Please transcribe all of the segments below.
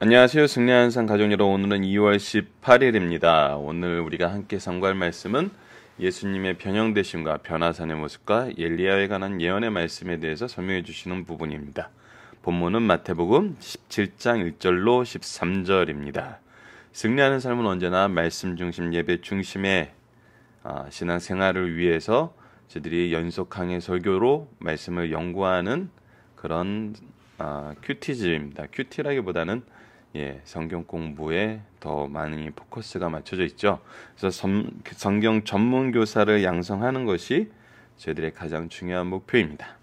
안녕하세요. 승리하는 상 가족 여러분. 오늘은 2월 18일입니다. 오늘 우리가 함께 상고할 말씀은 예수님의 변형 되심과 변화산의 모습과 엘리야에 관한 예언의 말씀에 대해서 설명해 주시는 부분입니다. 본문은 마태복음 17장 1절로 13절입니다. 승리하는 삶은 언제나 말씀 중심 예배 중심의 아, 신앙 생활을 위해서 저들이 연속 강의 설교로 말씀을 연구하는 그런 아, 큐티즈입니다. 큐티라기보다는 예, 성경 공부에 더 많이 포커스가 맞춰져 있죠. 그래서 그 성경 전문 교사를 양성하는 것이 저희들의 가장 중요한 목표입니다.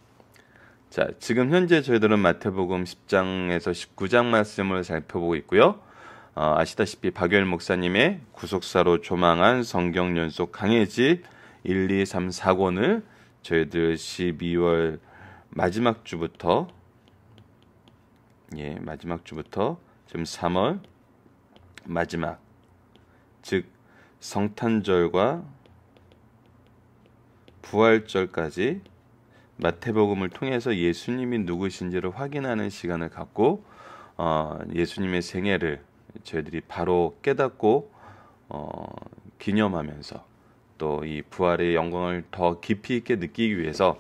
자, 지금 현재 저희들은 마태복음 10장에서 19장 말씀을 살펴보고 있고요. 어, 아시다시피 박열 목사님의 구속사로 조망한 성경 연속 강해집 1, 2, 3, 4권을 저희들 12월 마지막 주부터 예, 마지막 주부터 지금 3월 마지막 즉 성탄절과 부활절까지 마태복음을 통해서 예수님이 누구신지를 확인하는 시간을 갖고 어, 예수님의 생애를 저희들이 바로 깨닫고 어, 기념하면서 또 이 부활의 영광을 더 깊이 있게 느끼기 위해서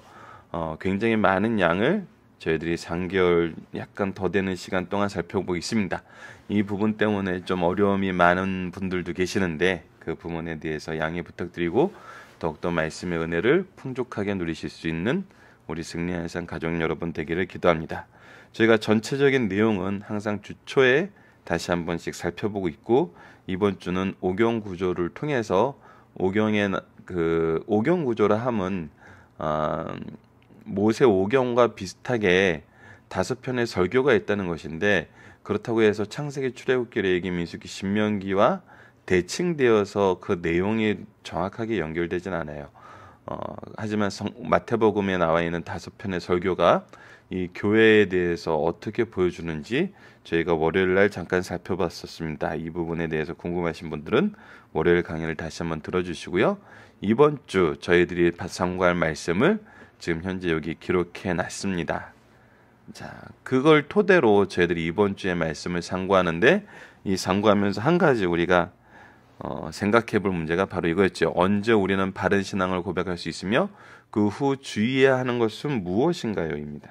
어, 굉장히 많은 양을 저희들이 3개월 약간 더 되는 시간 동안 살펴보고있습니다이 부분 때문에 좀 어려움이 많은 분들도 계시는데 그 부분에 대해서 양해 부탁드리고 더욱더 말씀의 은혜를 풍족하게 누리실 수 있는 우리 승리한 상 가족 여러분 되기를 기도합니다. 저희가 전체적인 내용은 항상 주초에 다시 한 번씩 살펴보고 있고 이번 주는 오경 구조를 통해서 오경의 그 오경 구조라 함은 어, 모세 오경과 비슷하게 다섯 편의 설교가 있다는 것인데 그렇다고 해서 창세기 출애굽기 레위기 민수기 신명기와 대칭되어서 그 내용이 정확하게 연결되진 않아요. 어, 하지만 성, 마태복음에 나와 있는 다섯 편의 설교가 이 교회에 대해서 어떻게 보여주는지 저희가 월요일 날 잠깐 살펴봤었습니다. 이 부분에 대해서 궁금하신 분들은 월요일 강의를 다시 한번 들어주시고요. 이번 주 저희들이 참고할 말씀을 지금 현재 여기 기록해 놨습니다. 자, 그걸 토대로 저희들이 이번 주에 말씀을 상고하는데 이 상고하면서 한 가지 우리가 어, 생각해 볼 문제가 바로 이거였죠. 언제 우리는 바른 신앙을 고백할 수 있으며 그 후 주의해야 하는 것은 무엇인가요입니다.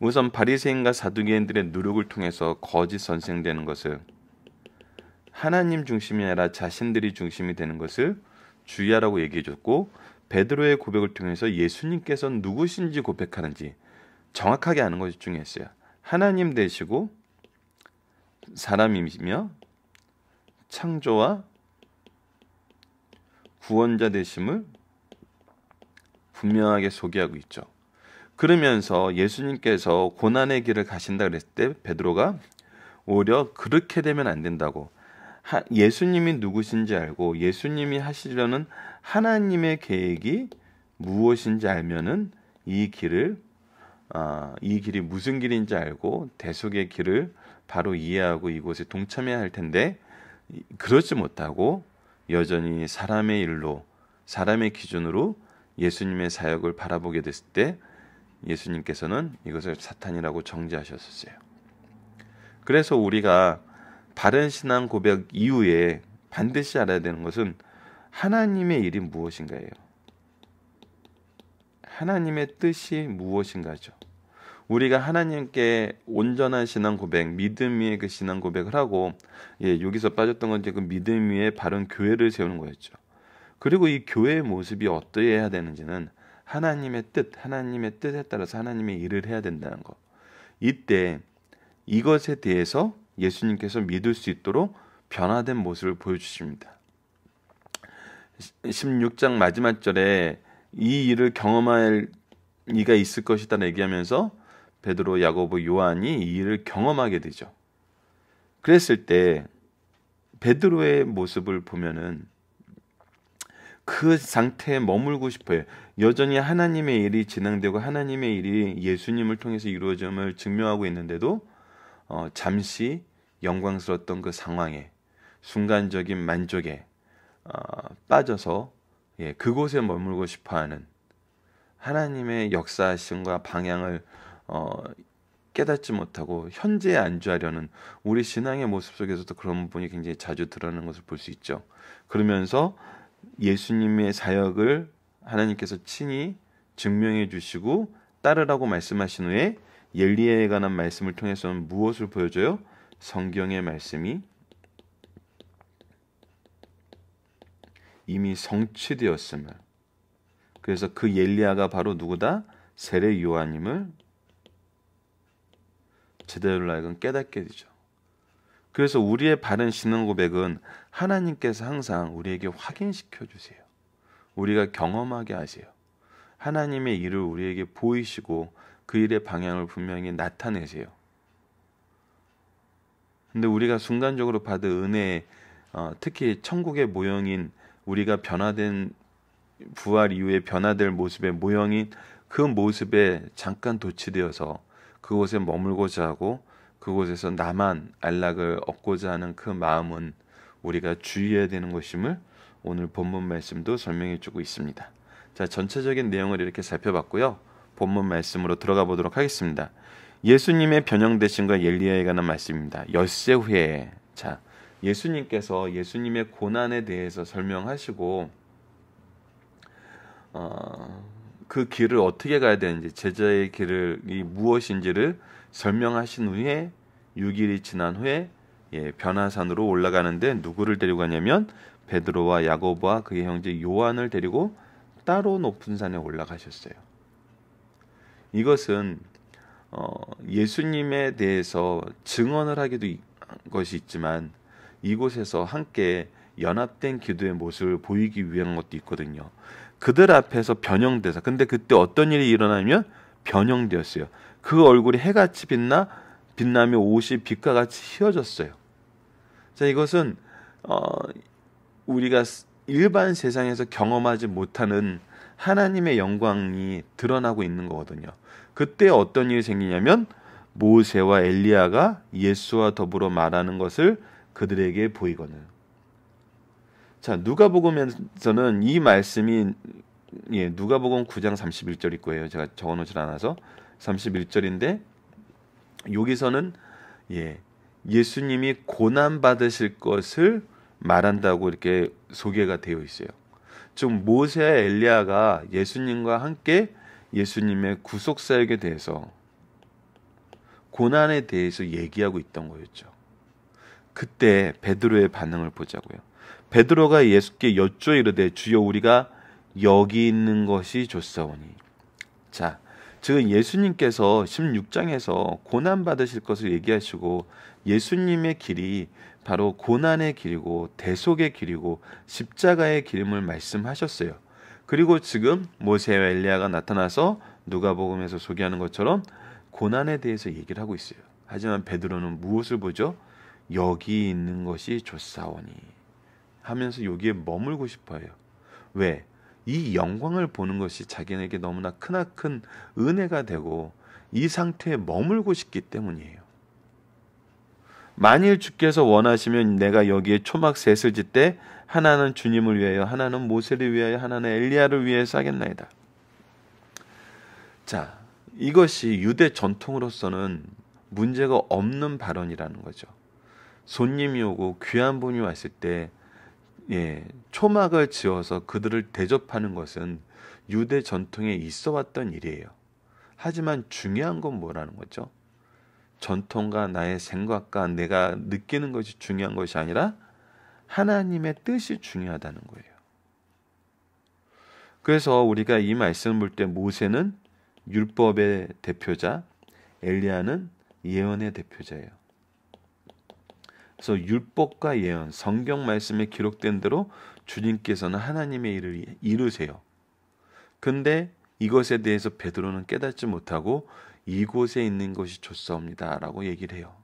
우선 바리새인과 사두개인들의 노력을 통해서 거짓 선생되는 것을 하나님 중심이 아니라 자신들이 중심이 되는 것을 주의하라고 얘기해 줬고 베드로의 고백을 통해서 예수님께서 누구신지 고백하는지 정확하게 아는 것이 중요했어요. 하나님 되시고 사람이며 창조와 구원자 되심을 분명하게 소개하고 있죠. 그러면서 예수님께서 고난의 길을 가신다 그랬을 때 베드로가 오히려 그렇게 되면 안 된다고 예수님이 누구신지 알고 예수님이 하시려는 하나님의 계획이 무엇인지 알면은 이 길을 아, 이 길이 무슨 길인지 알고 대속의 길을 바로 이해하고 이곳에 동참해야 할 텐데 그러지 못하고 여전히 사람의 일로 사람의 기준으로 예수님의 사역을 바라보게 됐을 때 예수님께서는 이것을 사탄이라고 정지하셨었어요 그래서 우리가 바른 신앙 고백 이후에 반드시 알아야 되는 것은 하나님의 일이 무엇인가예요. 하나님의 뜻이 무엇인가죠. 우리가 하나님께 온전한 신앙 고백, 믿음 위에 그 신앙 고백을 하고 예, 여기서 빠졌던 건 이제 그 믿음 위에 바른 교회를 세우는 거였죠. 그리고 이 교회의 모습이 어떠해야 되는지는 하나님의 뜻, 하나님의 뜻에 따라서 하나님의 일을 해야 된다는 거. 이때 이것에 대해서 예수님께서 믿을 수 있도록 변화된 모습을 보여주십니다. 16장 마지막 절에 이 일을 경험할 이가 있을 것이다 얘기하면서 베드로, 야고보, 요한이 이 일을 경험하게 되죠. 그랬을 때 베드로의 모습을 보면은 그 상태에 머물고 싶어요. 여전히 하나님의 일이 진행되고 하나님의 일이 예수님을 통해서 이루어짐을 증명하고 있는데도 어, 잠시 영광스러웠던 그 상황에 순간적인 만족에 어, 빠져서 예, 그곳에 머물고 싶어하는 하나님의 역사심과 방향을 어, 깨닫지 못하고 현재에 안주하려는 우리 신앙의 모습 속에서도 그런 부분이 굉장히 자주 드러나는 것을 볼 수 있죠. 그러면서 예수님의 사역을 하나님께서 친히 증명해 주시고 따르라고 말씀하신 후에 엘리야에 관한 말씀을 통해서는 무엇을 보여줘요? 성경의 말씀이 이미 성취되었음을 그래서 그 옐리야가 바로 누구다? 세례 요한님을 제대로 알건 깨닫게 되죠. 그래서 우리의 바른 신앙 고백은 하나님께서 항상 우리에게 확인시켜 주세요. 우리가 경험하게 하세요. 하나님의 일을 우리에게 보이시고 그 일의 방향을 분명히 나타내세요. 근데 우리가 순간적으로 받은 은혜, 어, 특히 천국의 모형인 우리가 변화된 부활 이후에 변화될 모습의 모형인 그 모습에 잠깐 도취되어서 그곳에 머물고자 하고 그곳에서 나만 안락을 얻고자 하는 그 마음은 우리가 주의해야 되는 것임을 오늘 본문 말씀도 설명해 주고 있습니다. 자, 전체적인 내용을 이렇게 살펴봤고요. 본문 말씀으로 들어가 보도록 하겠습니다. 예수님의 변형 되신과 엘리야에 관한 말씀입니다. 엿새 후에 자 예수님께서 예수님의 고난에 대해서 설명하시고 어, 그 길을 어떻게 가야 되는지 제자의 길을 이 무엇인지를 설명하신 후에 6일이 지난 후에 예, 변화산으로 올라가는데 누구를 데리고 가냐면 베드로와 야고보와 그의 형제 요한을 데리고 따로 높은 산에 올라가셨어요. 이것은 어, 예수님에 대해서 증언을 하기도 한 것이 있지만 이곳에서 함께 연합된 기도의 모습을 보이기 위한 것도 있거든요. 그들 앞에서 변형돼서 근데 그때 어떤 일이 일어나면 변형되었어요. 그 얼굴이 해같이 빛나 빛나며 옷이 빛과 같이 휘어졌어요. 자 이것은 어, 우리가 일반 세상에서 경험하지 못하는 하나님의 영광이 드러나고 있는 거거든요. 그때 어떤 일이 생기냐면 모세와 엘리야가 예수와 더불어 말하는 것을 그들에게 보이거든 자, 누가복음에서는 이 말씀이 예, 누가복음 9장 31절일 거예요. 제가 적어 놓질 않아서 31절인데 여기서는 예, 예수님이 고난 받으실 것을 말한다고 이렇게 소개가 되어 있어요. 좀 모세와 엘리야가 예수님과 함께 예수님의 구속 사역에 대해서 고난에 대해서 얘기하고 있던 거였죠. 그때 베드로의 반응을 보자고요. 베드로가 예수께 여쭈어 이르되 주여 우리가 여기 있는 것이 좋사오니. 자, 지금 예수님께서 16장에서 고난 받으실 것을 얘기하시고 예수님의 길이 바로 고난의 길이고 대속의 길이고 십자가의 길임을 말씀하셨어요. 그리고 지금 모세와 엘리야가 나타나서 누가복음에서 소개하는 것처럼 고난에 대해서 얘기를 하고 있어요. 하지만 베드로는 무엇을 보죠? 여기 있는 것이 조사원이 하면서 여기에 머물고 싶어요. 왜? 이 영광을 보는 것이 자기에게 너무나 크나큰 은혜가 되고 이 상태에 머물고 싶기 때문이에요. 만일 주께서 원하시면 내가 여기에 초막 셋을 짓되 하나는 주님을 위하여, 하나는 모세를 위하여, 하나는 엘리야를 위해서 하겠나이다. 자, 이것이 유대 전통으로서는 문제가 없는 발언이라는 거죠. 손님이 오고 귀한 분이 왔을 때 예, 초막을 지어서 그들을 대접하는 것은 유대 전통에 있어 왔던 일이에요. 하지만 중요한 건 뭐라는 거죠? 전통과 나의 생각과 내가 느끼는 것이 중요한 것이 아니라 하나님의 뜻이 중요하다는 거예요. 그래서 우리가 이 말씀을 볼 때 모세는 율법의 대표자, 엘리야는 예언의 대표자예요. 그래서 율법과 예언, 성경 말씀에 기록된 대로 주님께서는 하나님의 일을 이루세요. 근데 이것에 대해서 베드로는 깨닫지 못하고 이곳에 있는 것이 좋사옵니다라고 얘기를 해요.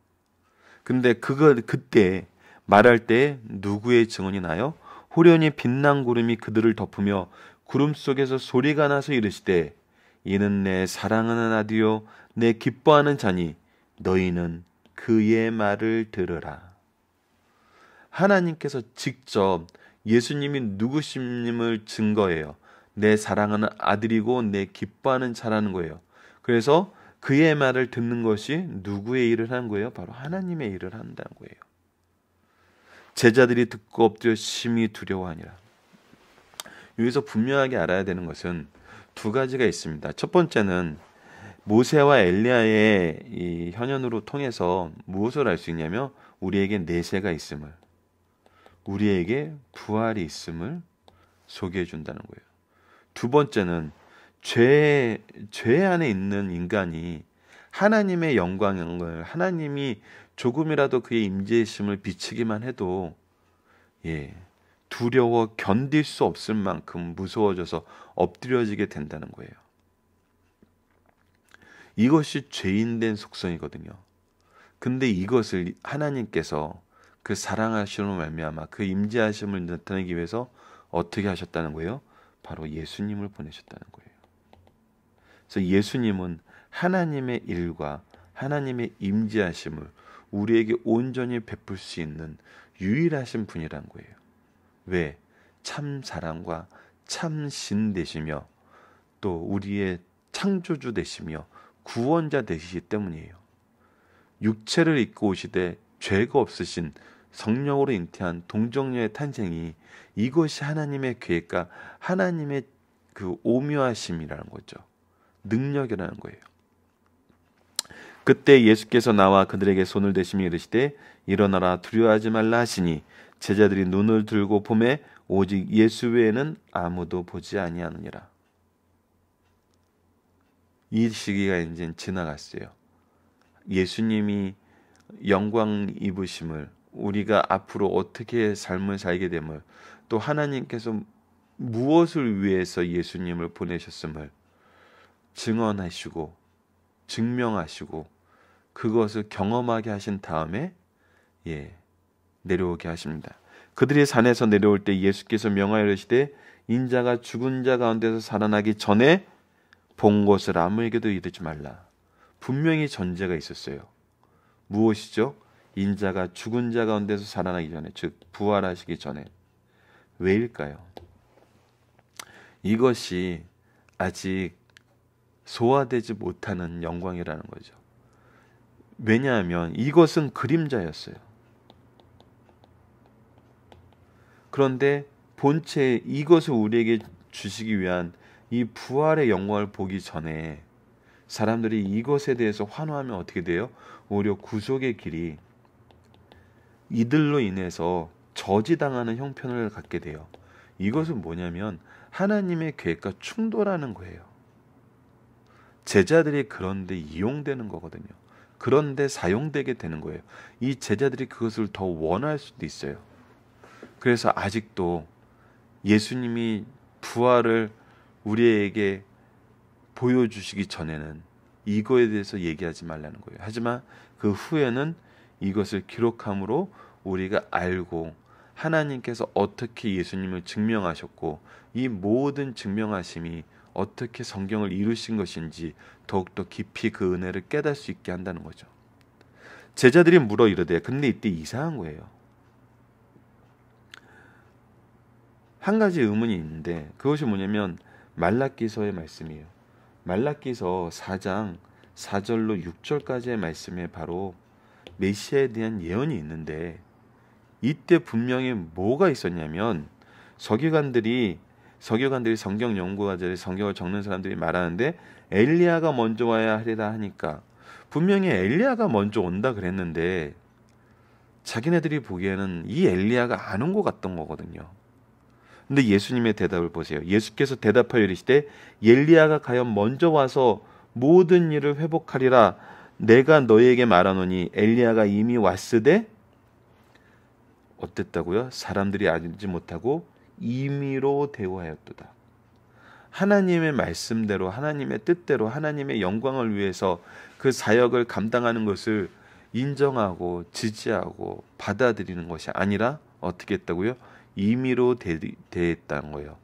근데 그거 그때 말할 때 누구의 증언이 나요? 호련히 빛난 구름이 그들을 덮으며 구름 속에서 소리가 나서 이르시되 이는 내 사랑하는 아디요 내 기뻐하는 자니 너희는 그의 말을 들으라. 하나님께서 직접 예수님이 누구심을 증거해요. 내 사랑하는 아들이고 내 기뻐하는 자라는 거예요. 그래서 그의 말을 듣는 것이 누구의 일을 하 거예요? 바로 하나님의 일을 한다는 거예요. 제자들이 듣고 엎드려 심히 두려워하니라. 여기서 분명하게 알아야 되는 것은 두 가지가 있습니다. 첫 번째는 모세와 엘리야의 이 현현으로 통해서 무엇을 알 수 있냐면 우리에게 내세가 있음을 우리에게 부활이 있음을 소개해 준다는 거예요. 두 번째는 죄, 죄 안에 있는 인간이 하나님의 영광을 하나님이 조금이라도 그의 임재심을 비추기만 해도 예, 두려워 견딜 수 없을 만큼 무서워져서 엎드려지게 된다는 거예요. 이것이 죄인된 속성이거든요. 근데 이것을 하나님께서 그사랑하심으 말미암아 그 임재하심을 나타내기 위해서 어떻게 하셨다는 거예요? 바로 예수님을 보내셨다는 거예요. 그래서 예수님은 하나님의 일과 하나님의 임재하심을 우리에게 온전히 베풀 수 있는 유일하신 분이란 거예요. 왜? 참 사랑과 참신 되시며 또 우리의 창조주 되시며 구원자 되시기 때문이에요. 육체를 입고 오시되 죄가 없으신 성령으로 잉태한 동정녀의 탄생이 이것이 하나님의 계획과 하나님의 그 오묘하심이라는 거죠. 능력이라는 거예요. 그때 예수께서 나와 그들에게 손을 대시며 이르시되 일어나라 두려워하지 말라 하시니 제자들이 눈을 들고 봄에 오직 예수 외에는 아무도 보지 아니하느니라. 이 시기가 이제 지나갔어요. 예수님이 영광 입으심을 우리가 앞으로 어떻게 삶을 살게 됨을 또 하나님께서 무엇을 위해서 예수님을 보내셨음을 증언하시고 증명하시고 그것을 경험하게 하신 다음에 예 내려오게 하십니다. 그들이 산에서 내려올 때 예수께서 명하여 이르시되 인자가 죽은 자 가운데서 살아나기 전에 본 것을 아무에게도 이르지 말라. 분명히 전제가 있었어요. 무엇이죠? 인자가 죽은 자 가운데서 살아나기 전에 즉 부활하시기 전에 왜일까요? 이것이 아직 소화되지 못하는 영광이라는 거죠. 왜냐하면 이것은 그림자였어요. 그런데 본체 이것을 우리에게 주시기 위한 이 부활의 영광을 보기 전에 사람들이 이것에 대해서 환호하면 어떻게 돼요? 오히려 구속의 길이 이들로 인해서 저지당하는 형편을 갖게 돼요. 이것은 뭐냐면 하나님의 계획과 충돌하는 거예요. 제자들이 그런데 이용되는 거거든요. 그런데 사용되게 되는 거예요. 이 제자들이 그것을 더 원할 수도 있어요. 그래서 아직도 예수님이 부활을 우리에게 보여주시기 전에는 이거에 대해서 얘기하지 말라는 거예요. 하지만 그 후에는 이것을 기록함으로 우리가 알고 하나님께서 어떻게 예수님을 증명하셨고 이 모든 증명하심이 어떻게 성경을 이루신 것인지 더욱더 깊이 그 은혜를 깨달을 수 있게 한다는 거죠. 제자들이 물어 이르되 근데 이때 이상한 거예요. 한 가지 의문이 있는데 그것이 뭐냐면 말라기서의 말씀이에요. 말라기서 4장 4절로 6절까지의 말씀에 바로 메시아에 대한 예언이 있는데 이때 분명히 뭐가 있었냐면 서기관들이 서기관들이 성경 연구가들이 성경을 적는 사람들이 말하는데 엘리야가 먼저 와야 하리라 하니까 분명히 엘리야가 먼저 온다 그랬는데 자기네들이 보기에는 이 엘리야가 안 온 것 같던 거거든요. 근데 예수님의 대답을 보세요. 예수께서 대답하여 이르시되 엘리야가 과연 먼저 와서 모든 일을 회복하리라 내가 너에게 말하노니 엘리야가 이미 왔으되 어땠다고요? 사람들이 알지 못하고 임의로 대우하였도다. 하나님의 말씀대로 하나님의 뜻대로 하나님의 영광을 위해서 그 사역을 감당하는 것을 인정하고 지지하고 받아들이는 것이 아니라 어떻게 했다고요? 임의로 대, 대했다는 거예요.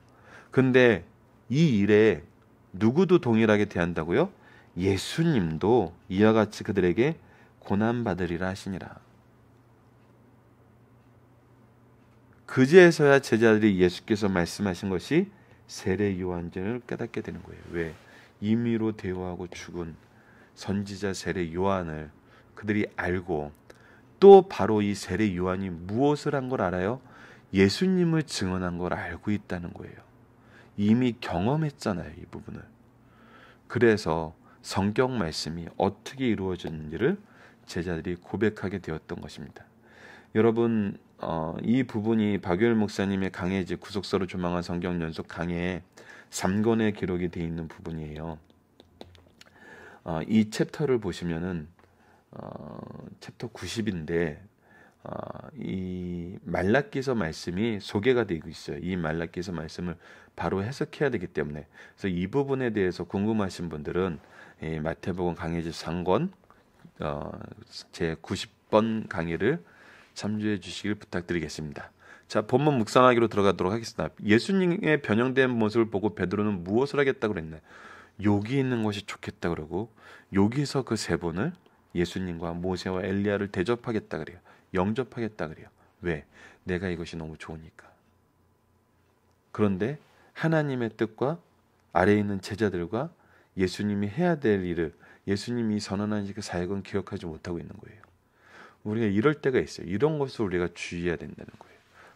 근데 이 일에 누구도 동일하게 대한다고요? 예수님도 이와 같이 그들에게 고난받으리라 하시니라. 그제서야 제자들이 예수께서 말씀하신 것이 세례 요한전을 깨닫게 되는 거예요. 왜? 임의로 대우하고 죽은 선지자 세례 요한을 그들이 알고 또 바로 이 세례 요한이 무엇을 한 걸 알아요? 예수님을 증언한 걸 알고 있다는 거예요. 이미 경험했잖아요, 이 부분을. 그래서 성경 말씀이 어떻게 이루어졌는지를 제자들이 고백하게 되었던 것입니다. 여러분 어, 이 부분이 박열 목사님의 강해 지 구속서로 조망한 성경 연속 강해에 3권의 기록이 되어 있는 부분이에요. 어, 이 챕터를 보시면은 어, 챕터 90인데 어, 이 말라기서 말씀이 소개가 되고 있어요. 이 말라기서 말씀을 바로 해석해야 되기 때문에 그래서 이 부분에 대해서 궁금하신 분들은 마태복음 강해지 3권 어, 제 90번 강의를 참조해 주시길 부탁드리겠습니다. 자, 본문 묵상하기로 들어가도록 하겠습니다. 예수님의 변형된 모습을 보고 베드로는 무엇을 하겠다고 그랬나요? 여기 있는 것이 좋겠다 그러고 여기서 그 세 번을 예수님과 모세와 엘리야를 대접하겠다 그래요. 영접하겠다 그래요. 왜? 내가 이것이 너무 좋으니까. 그런데 하나님의 뜻과 아래에 있는 제자들과 예수님이 해야 될 일을 예수님이 선언한 그 사역은 기억하지 못하고 있는 거예요. 우리가 이럴 때가 있어요. 이런 것을 우리가 주의해야 된다는 거예요.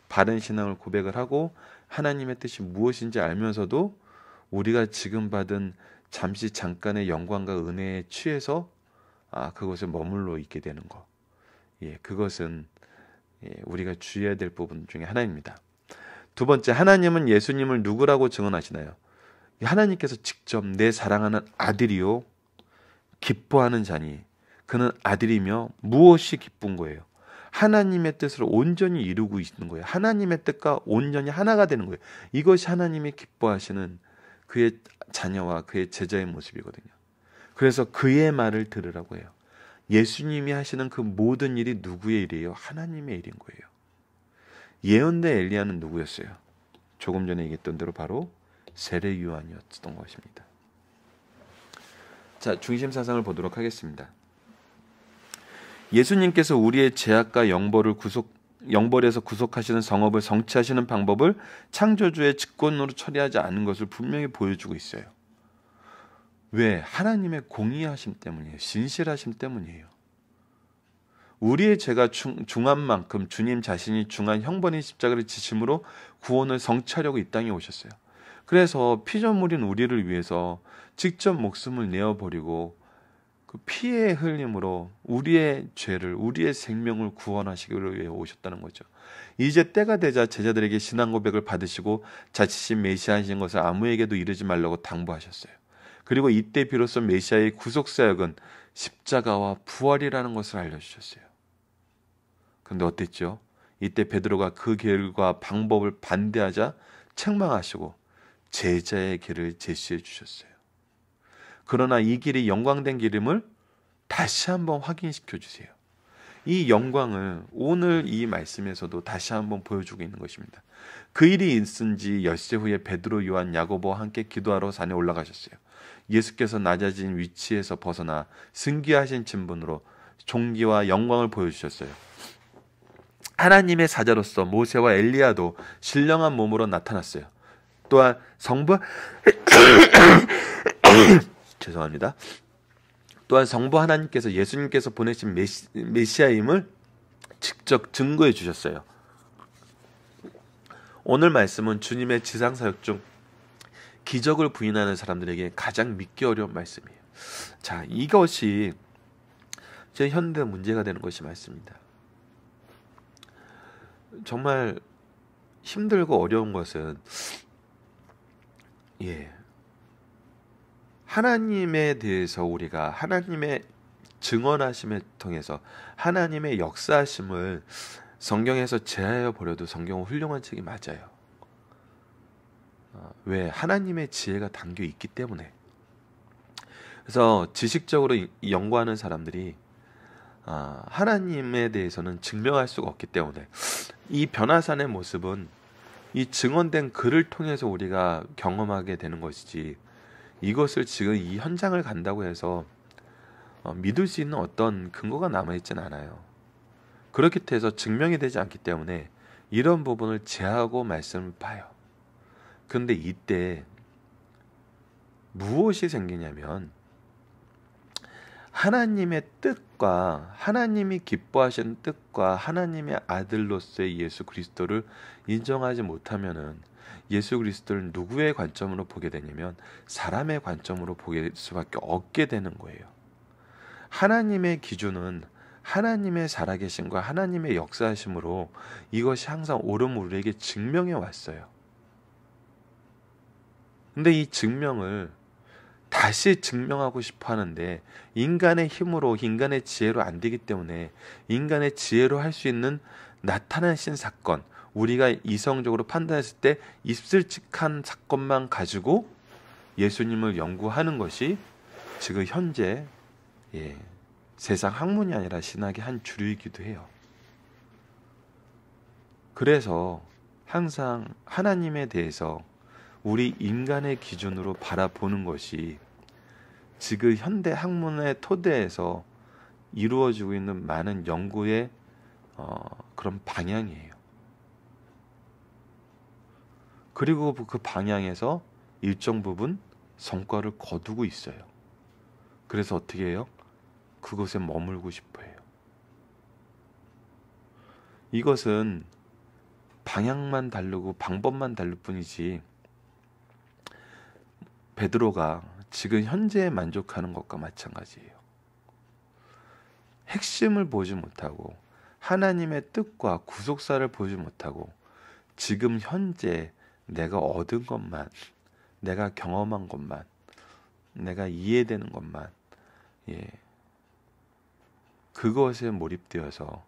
바른 신앙을 고백을 하고 하나님의 뜻이 무엇인지 알면서도 우리가 지금 받은 잠시 잠깐의 영광과 은혜에 취해서 아그것을 머물러 있게 되는 거. 예, 그것은 예, 우리가 주의해야 될 부분 중에 하나입니다. 두 번째, 하나님은 예수님을 누구라고 증언하시나요? 하나님께서 직접 내 사랑하는 아들이요, 기뻐하는 자니 그는 아들이며 무엇이 기쁜 거예요? 하나님의 뜻을 온전히 이루고 있는 거예요. 하나님의 뜻과 온전히 하나가 되는 거예요. 이것이 하나님이 기뻐하시는 그의 자녀와 그의 제자의 모습이거든요. 그래서 그의 말을 들으라고 해요. 예수님이 하시는 그 모든 일이 누구의 일이에요? 하나님의 일인 거예요. 예언대 엘리야는 누구였어요? 조금 전에 얘기했던 대로 바로 세례 요한이었던 것입니다. 자, 중심 사상을 보도록 하겠습니다. 예수님께서 우리의 죄악과 영벌을 구속 영벌에서 구속하시는 성업을 성취하시는 방법을 창조주의 직권으로 처리하지 않은 것을 분명히 보여주고 있어요. 왜? 하나님의 공의하심 때문이에요. 진실하심 때문이에요. 우리의 죄가 중, 중한 만큼 주님 자신이 중한 형벌인 십자가를 지심으로 구원을 성취하려고 이 땅에 오셨어요. 그래서 피조물인 우리를 위해서 직접 목숨을 내어버리고 그 피의 흘림으로 우리의 죄를 우리의 생명을 구원하시기를 위해 오셨다는 거죠. 이제 때가 되자 제자들에게 신앙 고백을 받으시고 자치신 메시아이신 것을 아무에게도 이르지 말라고 당부하셨어요. 그리고 이때 비로소 메시아의 구속 사역은 십자가와 부활이라는 것을 알려주셨어요. 근데 어땠죠? 이때 베드로가 그 길과 방법을 반대하자 책망하시고 제자의 길을 제시해 주셨어요. 그러나 이 길이 영광된 길임을 다시 한번 확인시켜 주세요. 이 영광을 오늘 이 말씀에서도 다시 한번 보여주고 있는 것입니다. 그 일이 있은지 열세 후에 베드로, 요한, 야고보와 함께 기도하러 산에 올라가셨어요. 예수께서 낮아진 위치에서 벗어나 승귀하신 진분으로 종기와 영광을 보여주셨어요. 하나님의 사자로서 모세와 엘리야도 신령한 몸으로 나타났어요. 또한 성부 죄송합니다. 또한 성부 하나님께서 예수님께서 보내신 메시, 메시아임을 직접 증거해 주셨어요. 오늘 말씀은 주님의 지상 사역 중 기적을 부인하는 사람들에게 가장 믿기 어려운 말씀이에요. 자, 이것이 제 현대 문제가 되는 것이 맞습니다. 정말 힘들고 어려운 것은 예 하나님에 대해서 우리가 하나님의 증언하심을 통해서 하나님의 역사하심을 성경에서 제하여 버려도 성경은 훌륭한 책이 맞아요. 어, 왜 하나님의 지혜가 담겨 있기 때문에. 그래서 지식적으로 연구하는 사람들이 아, 하나님에 대해서는 증명할 수가 없기 때문에 이 변화산의 모습은 이 증언된 글을 통해서 우리가 경험하게 되는 것이지 이것을 지금 이 현장을 간다고 해서 어, 믿을 수 있는 어떤 근거가 남아있진 않아요. 그렇게 해서 증명이 되지 않기 때문에 이런 부분을 제하고 말씀을 봐요. 근데 이때 무엇이 생기냐면 하나님의 뜻과 하나님이 기뻐하는 뜻과 하나님의 아들로서의 예수 그리스도를 인정하지 못하면은 예수 그리스도를 누구의 관점으로 보게 되냐면 사람의 관점으로 보게 될 수밖에 없게 되는 거예요. 하나님의 기준은 하나님의 살아계신과 하나님의 역사하심으로 이것이 항상 옳음 우리에게 증명해 왔어요. 근데 이 증명을 다시 증명하고 싶어 하는데 인간의 힘으로 인간의 지혜로 안 되기 때문에 인간의 지혜로 할 수 있는 나타나신 사건 우리가 이성적으로 판단했을 때 있을 직한 사건만 가지고 예수님을 연구하는 것이 지금 현재 예, 세상 학문이 아니라 신학의 한 주류이기도 해요. 그래서 항상 하나님에 대해서 우리 인간의 기준으로 바라보는 것이 지금 현대 학문의 토대에서 이루어지고 있는 많은 연구의 어, 그런 방향이에요. 그리고 그, 그 방향에서 일정 부분 성과를 거두고 있어요. 그래서 어떻게 해요? 그곳에 머물고 싶어 해요. 이것은 방향만 다르고 방법만 다를 뿐이지 베드로가 지금 현재에 만족하는 것과 마찬가지예요. 핵심을 보지 못하고 하나님의 뜻과 구속사를 보지 못하고 지금 현재 내가 얻은 것만, 내가 경험한 것만, 내가 이해되는 것만, 예. 그것에 몰입되어서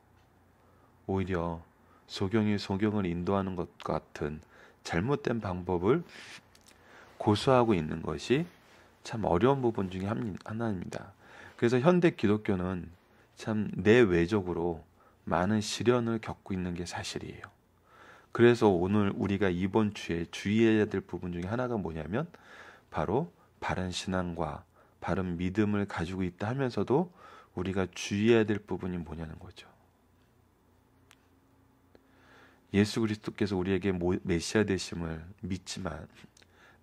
오히려 소경이 소경을 인도하는 것 같은 잘못된 방법을 고수하고 있는 것이 참 어려운 부분 중에 하나입니다. 그래서 현대 기독교는 참 내외적으로 많은 시련을 겪고 있는 게 사실이에요. 그래서 오늘 우리가 이번 주에 주의해야 될 부분 중에 하나가 뭐냐면 바로 바른 신앙과 바른 믿음을 가지고 있다 하면서도 우리가 주의해야 될 부분이 뭐냐는 거죠. 예수 그리스도께서 우리에게 메시아 되심을 믿지만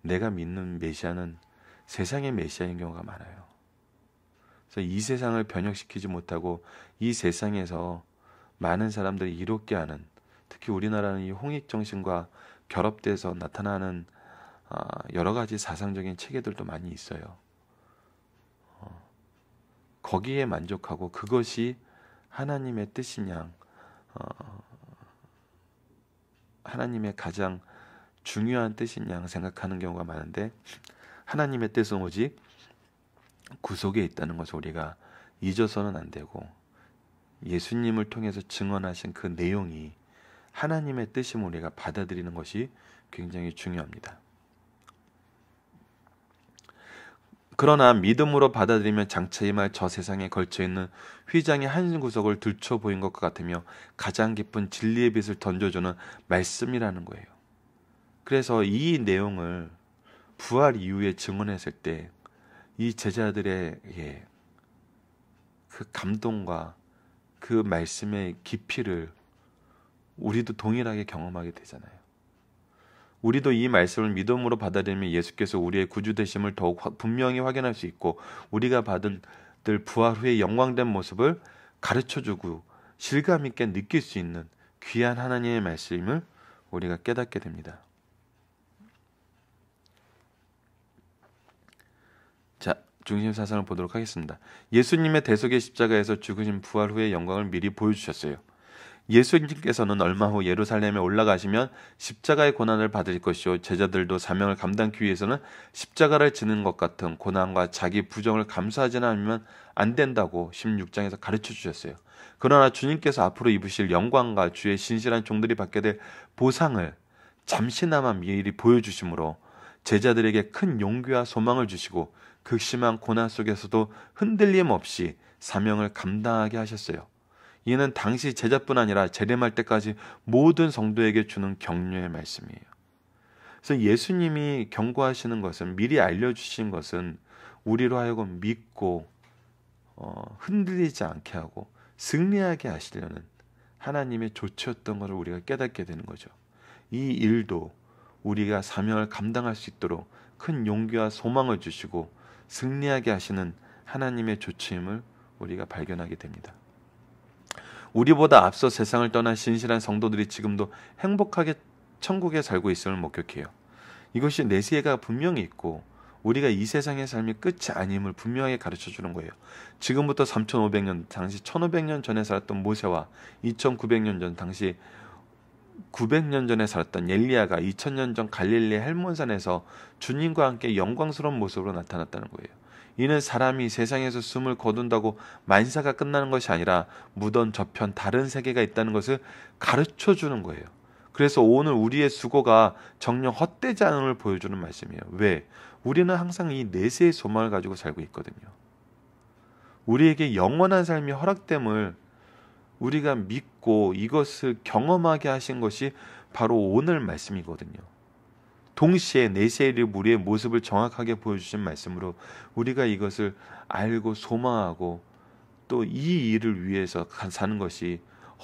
내가 믿는 메시아는 세상의 메시아인 경우가 많아요. 그래서 이 세상을 변혁시키지 못하고 이 세상에서 많은 사람들이 이롭게 하는 특히 우리나라는 이 홍익 정신과 결합돼서 나타나는 아, 여러 가지 사상적인 체계들도 많이 있어요. 어, 거기에 만족하고 그것이 하나님의 뜻이냐, 어, 하나님의 가장 중요한 뜻이냐 생각하는 경우가 많은데 하나님의 뜻은 오직 구속에 있다는 것을 우리가 잊어서는 안 되고 예수님을 통해서 증언하신 그 내용이 하나님의 뜻임 우리가 받아들이는 것이 굉장히 중요합니다. 그러나 믿음으로 받아들이면 장차 임할 저 세상에 걸쳐 있는 휘장의 한 구석을 들춰 보인 것 같으며 가장 깊은 진리의 빛을 던져주는 말씀이라는 거예요. 그래서 이 내용을 부활 이후에 증언했을 때 이 제자들의 예, 그 감동과 그 말씀의 깊이를 우리도 동일하게 경험하게 되잖아요. 우리도 이 말씀을 믿음으로 받아들이면 예수께서 우리의 구주 되심을 더욱 분명히 확인할 수 있고 우리가 받은 들 부활 후에 영광된 모습을 가르쳐 주고 실감 있게 느낄 수 있는 귀한 하나님의 말씀을 우리가 깨닫게 됩니다. 자, 중심 사상을 보도록 하겠습니다. 예수님의 대속의 십자가에서 죽으신 부활 후의 영광을 미리 보여주셨어요. 예수님께서는 얼마 후 예루살렘에 올라가시면 십자가의 고난을 받을 것이요 제자들도 사명을 감당하기 위해서는 십자가를 지는 것 같은 고난과 자기 부정을 감수하지는 않으면 안 된다고 16장에서 가르쳐 주셨어요. 그러나 주님께서 앞으로 입으실 영광과 주의 신실한 종들이 받게 될 보상을 잠시나마 미리 보여주심으로 제자들에게 큰 용기와 소망을 주시고 극심한 고난 속에서도 흔들림 없이 사명을 감당하게 하셨어요. 이는 당시 제자뿐 아니라 재림할 때까지 모든 성도에게 주는 격려의 말씀이에요. 그래서 예수님이 경고하시는 것은 미리 알려주신 것은 우리로 하여금 믿고 어, 흔들리지 않게 하고 승리하게 하시려는 하나님의 조치였던 것을 우리가 깨닫게 되는 거죠. 이 일도 우리가 사명을 감당할 수 있도록 큰 용기와 소망을 주시고 승리하게 하시는 하나님의 조치임을 우리가 발견하게 됩니다. 우리보다 앞서 세상을 떠난 신실한 성도들이 지금도 행복하게 천국에 살고 있음을 목격해요. 이것이 내세가 분명히 있고 우리가 이 세상의 삶이 끝이 아님을 분명하게 가르쳐 주는 거예요. 지금부터 3,500년 당시 1,500년 전에 살았던 모세와 2,900년 전 당시 900년 전에 살았던 엘리야가 2000년 전 갈릴리 헬몬산에서 주님과 함께 영광스러운 모습으로 나타났다는 거예요. 이는 사람이 세상에서 숨을 거둔다고 만사가 끝나는 것이 아니라 무던 저편 다른 세계가 있다는 것을 가르쳐 주는 거예요. 그래서 오늘 우리의 수고가 정녕 헛되지 않음을 보여주는 말씀이에요. 왜? 우리는 항상 이 내세의 소망을 가지고 살고 있거든요. 우리에게 영원한 삶이 허락됨을 우리가 믿고 이것을 경험하게 하신 것이 바로 오늘 말씀이거든요. 동시에 내세일의 무리의 모습을 정확하게 보여주신 말씀으로 우리가 이것을 알고 소망하고 또 이 일을 위해서 사는 것이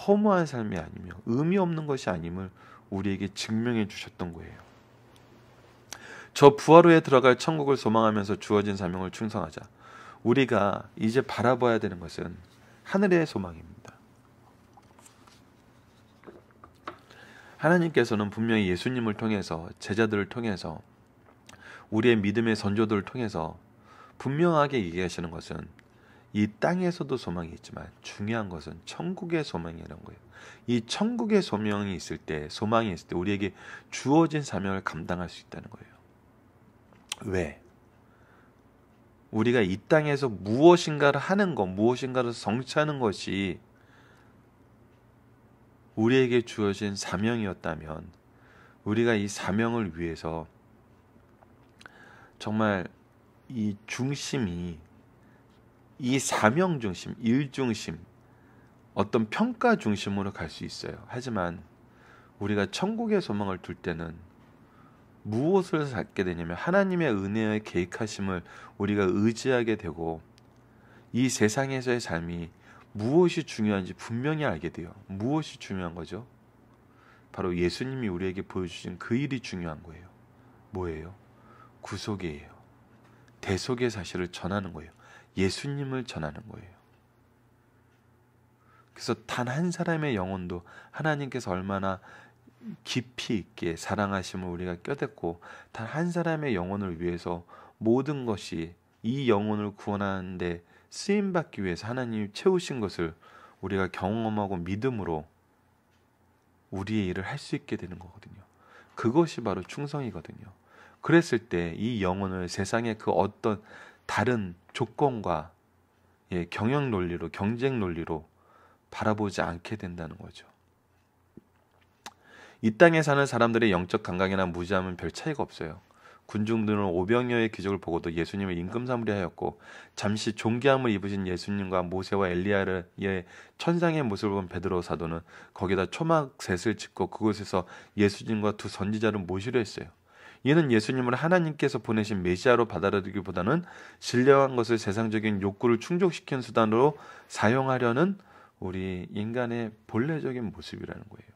허무한 삶이 아니며 의미 없는 것이 아님을 우리에게 증명해 주셨던 거예요. 저 부활후에 들어갈 천국을 소망하면서 주어진 사명을 충성하자. 우리가 이제 바라봐야 되는 것은 하늘의 소망입니다. 하나님께서는 분명히 예수님을 통해서 제자들을 통해서 우리의 믿음의 선조들을 통해서 분명하게 얘기하시는 것은 이 땅에서도 소망이 있지만 중요한 것은 천국의 소망이라는 거예요. 이 천국의 소명이 있을 때 소망이 있을 때 우리에게 주어진 사명을 감당할 수 있다는 거예요. 왜? 우리가 이 땅에서 무엇인가를 하는 것, 무엇인가를 성취하는 것이 우리에게 주어진 사명이었다면 우리가 이 사명을 위해서 정말 이 중심이 이 사명 중심, 일 중심, 어떤 평가 중심으로 갈 수 있어요. 하지만 우리가 천국의 소망을 둘 때는 무엇을 갖게 되냐면 하나님의 은혜의 계획하심을 우리가 의지하게 되고 이 세상에서의 삶이 무엇이 중요한지 분명히 알게 돼요. 무엇이 중요한 거죠? 바로 예수님이 우리에게 보여주신 그 일이 중요한 거예요. 뭐예요? 구속이에요. 대속의 사실을 전하는 거예요. 예수님을 전하는 거예요. 그래서 단 한 사람의 영혼도 하나님께서 얼마나 깊이 있게 사랑하심을 우리가 껴댔고 단 한 사람의 영혼을 위해서 모든 것이 이 영혼을 구원하는데 쓰임 받기 위해서 하나님 채우신 것을 우리가 경험하고 믿음으로 우리의 일을 할 수 있게 되는 거거든요. 그것이 바로 충성이거든요. 그랬을 때 이 영혼을 세상의 그 어떤 다른 조건과 예, 경영 논리로 경쟁 논리로 바라보지 않게 된다는 거죠. 이 땅에 사는 사람들의 영적 감각이나 무지함은 별 차이가 없어요. 군중들은 오병여의 기적을 보고도 예수님을 임금삼으려 하였고 잠시 종기함을 입으신 예수님과 모세와 엘리야의 천상의 모습을 본 베드로 사도는 거기다 초막셋을 짓고 그곳에서 예수님과 두 선지자를 모시려 했어요. 이는 예수님을 하나님께서 보내신 메시아로 받아들이기보다는 신뢰한 것을 세상적인 욕구를 충족시킨 수단으로 사용하려는 우리 인간의 본래적인 모습이라는 거예요.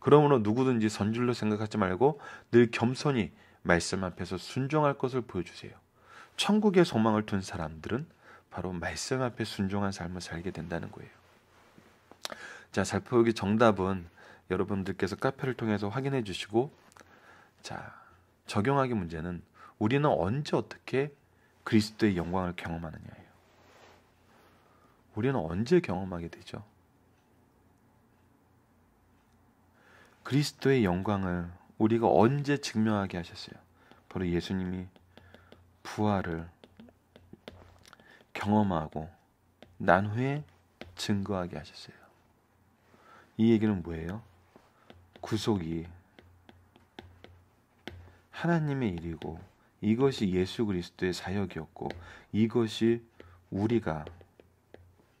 그러므로 누구든지 선줄로 생각하지 말고 늘 겸손히 말씀 앞에서 순종할 것을 보여주세요. 천국의 소망을 둔 사람들은 바로 말씀 앞에 순종한 삶을 살게 된다는 거예요. 자, 살포기 정답은 여러분들께서 카페를 통해서 확인해 주시고 자, 적용하기 문제는 우리는 언제 어떻게 그리스도의 영광을 경험하느냐예요. 우리는 언제 경험하게 되죠? 그리스도의 영광을 우리가 언제 증명하게 하셨어요? 바로 예수님이 부활을 경험하고 난 후에 증거하게 하셨어요. 이 얘기는 뭐예요? 구속이 하나님의 일이고 이것이 예수 그리스도의 사역이었고 이것이 우리가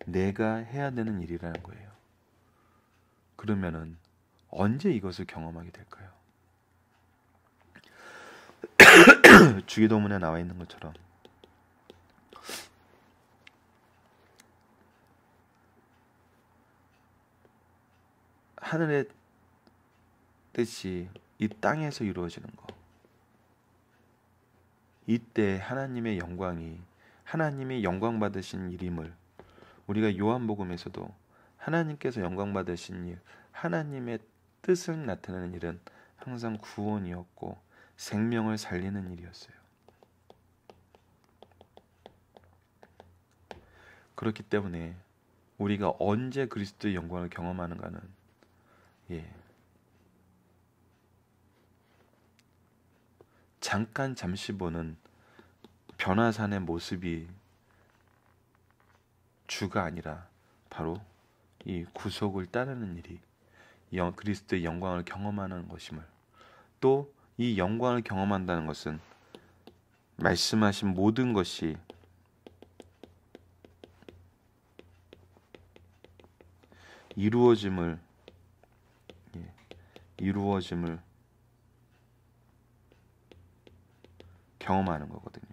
내가 해야 되는 일이라는 거예요. 그러면은 언제 이것을 경험하게 될까요? 주기도문에 나와 있는 것처럼 하늘의 뜻이 이 땅에서 이루어지는 것. 이때 하나님의 영광이 하나님이 영광 받으신 일임을 우리가 요한복음에서도 하나님께서 영광 받으신 일, 하나님의 뜻을 나타내는 일은 항상 구원이었고 생명을 살리는 일이었어요. 그렇기 때문에 우리가 언제 그리스도의 영광을 경험하는가는 예. 잠깐 잠시 보는 변화산의 모습이 주가 아니라 바로 이 구속을 따르는 일이 그리스도의 영광을 경험하는 것임을 또이 영광을 경험한다는 것은 말씀하신 모든 것이 이루어짐을 예, 이루어짐을 경험하는 거거든요.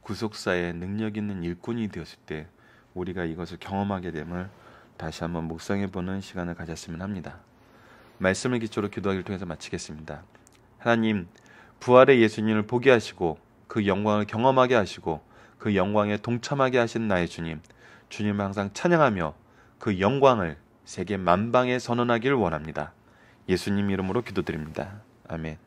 구속사의 능력 있는 일꾼이 되었을 때 우리가 이것을 경험하게 됨을 다시 한번 묵상해 보는 시간을 가졌으면 합니다. 말씀을 기초로 기도하기를 통해서 마치겠습니다. 하나님, 부활의 예수님을 보게 하시고 그 영광을 경험하게 하시고 그 영광에 동참하게 하신 나의 주님, 주님을 항상 찬양하며 그 영광을 세계 만방에 선언하길 원합니다. 예수님 이름으로 기도드립니다. 아멘.